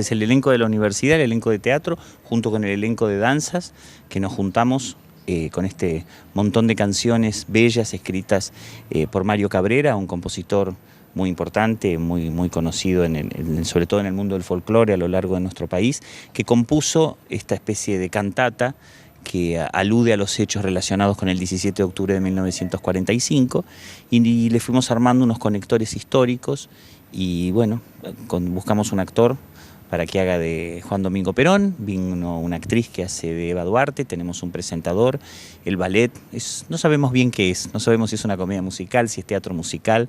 es el elenco de la universidad, el elenco de teatro, junto con el elenco de danzas, que nos juntamos eh, con este montón de canciones bellas escritas eh, por Mario Cabrera, un compositor muy importante, muy, muy conocido, en sobre todo en el mundo del folclore a lo largo de nuestro país, que compuso esta especie de cantata que alude a los hechos relacionados con el 17 de octubre de 1945 y, le fuimos armando unos conectores históricos y bueno, buscamos un actor para que haga de Juan Domingo Perón, vino una actriz que hace de Eva Duarte, tenemos un presentador, el ballet, no sabemos bien qué es, no sabemos si es una comedia musical, si es teatro musical,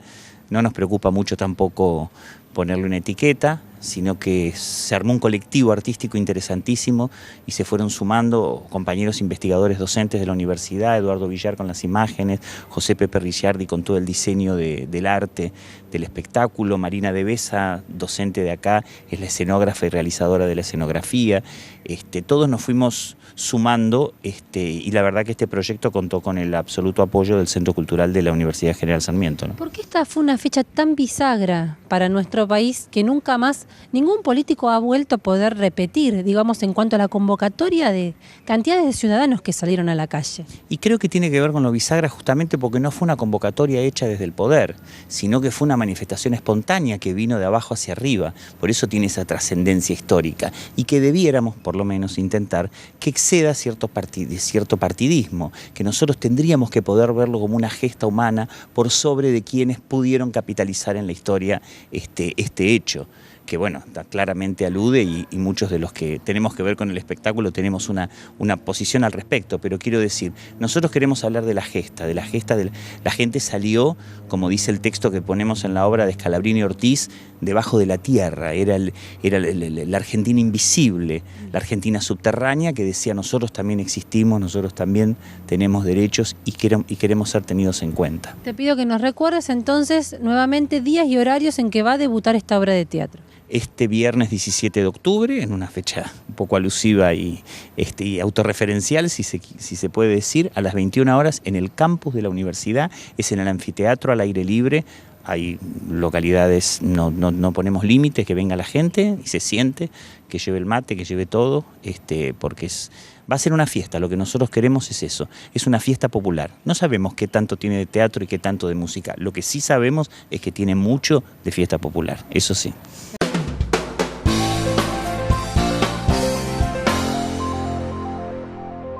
no nos preocupa mucho tampoco ponerle una etiqueta, sino que se armó un colectivo artístico interesantísimo y se fueron sumando compañeros investigadores docentes de la universidad, Eduardo Villar con las imágenes, José Pepe Ricciardi con todo el diseño del arte, del espectáculo, Marina Devesa, docente de acá, es la escenógrafa y realizadora de la escenografía. Este, todos nos fuimos sumando este, y la verdad que este proyecto contó con el absoluto apoyo del Centro Cultural de la Universidad General Sarmiento. ¿no? ¿Por qué esta fue una fecha tan bisagra para nuestro país que nunca más ningún político ha vuelto a poder repetir, digamos, en cuanto a la convocatoria de cantidades de ciudadanos que salieron a la calle. Y creo que tiene que ver con lo bisagra justamente porque no fue una convocatoria hecha desde el poder, sino que fue una manifestación espontánea que vino de abajo hacia arriba. Por eso tiene esa trascendencia histórica y que debiéramos, por lo menos, intentar que exceda cierto, partidismo, que nosotros tendríamos que poder verlo como una gesta humana por sobre de quienes pudieron capitalizar en la historia este, este hecho que bueno, claramente alude y, muchos de los que tenemos que ver con el espectáculo tenemos una, una posición al respecto, pero quiero decir, nosotros queremos hablar de la gesta, de la gesta de la, gente salió, como dice el texto que ponemos en la obra de Scalabrini Ortiz, debajo de la tierra, era, era la Argentina invisible, la Argentina subterránea que decía nosotros también existimos, nosotros también tenemos derechos y, y queremos ser tenidos en cuenta. Te pido que nos recuerdes entonces nuevamente días y horarios en que va a debutar esta obra de teatro este viernes 17 de octubre, en una fecha un poco alusiva y, este, autorreferencial, si se, si se, puede decir, a las 21 horas en el campus de la universidad, es en el anfiteatro al aire libre. Hay localidades, no, no, no ponemos límites, que venga la gente y se siente, que lleve el mate, que lleve todo, este, porque es, va a ser una fiesta, lo que nosotros queremos es eso, es una fiesta popular. No sabemos qué tanto tiene de teatro y qué tanto de música, lo que sí sabemos es que tiene mucho de fiesta popular, eso sí.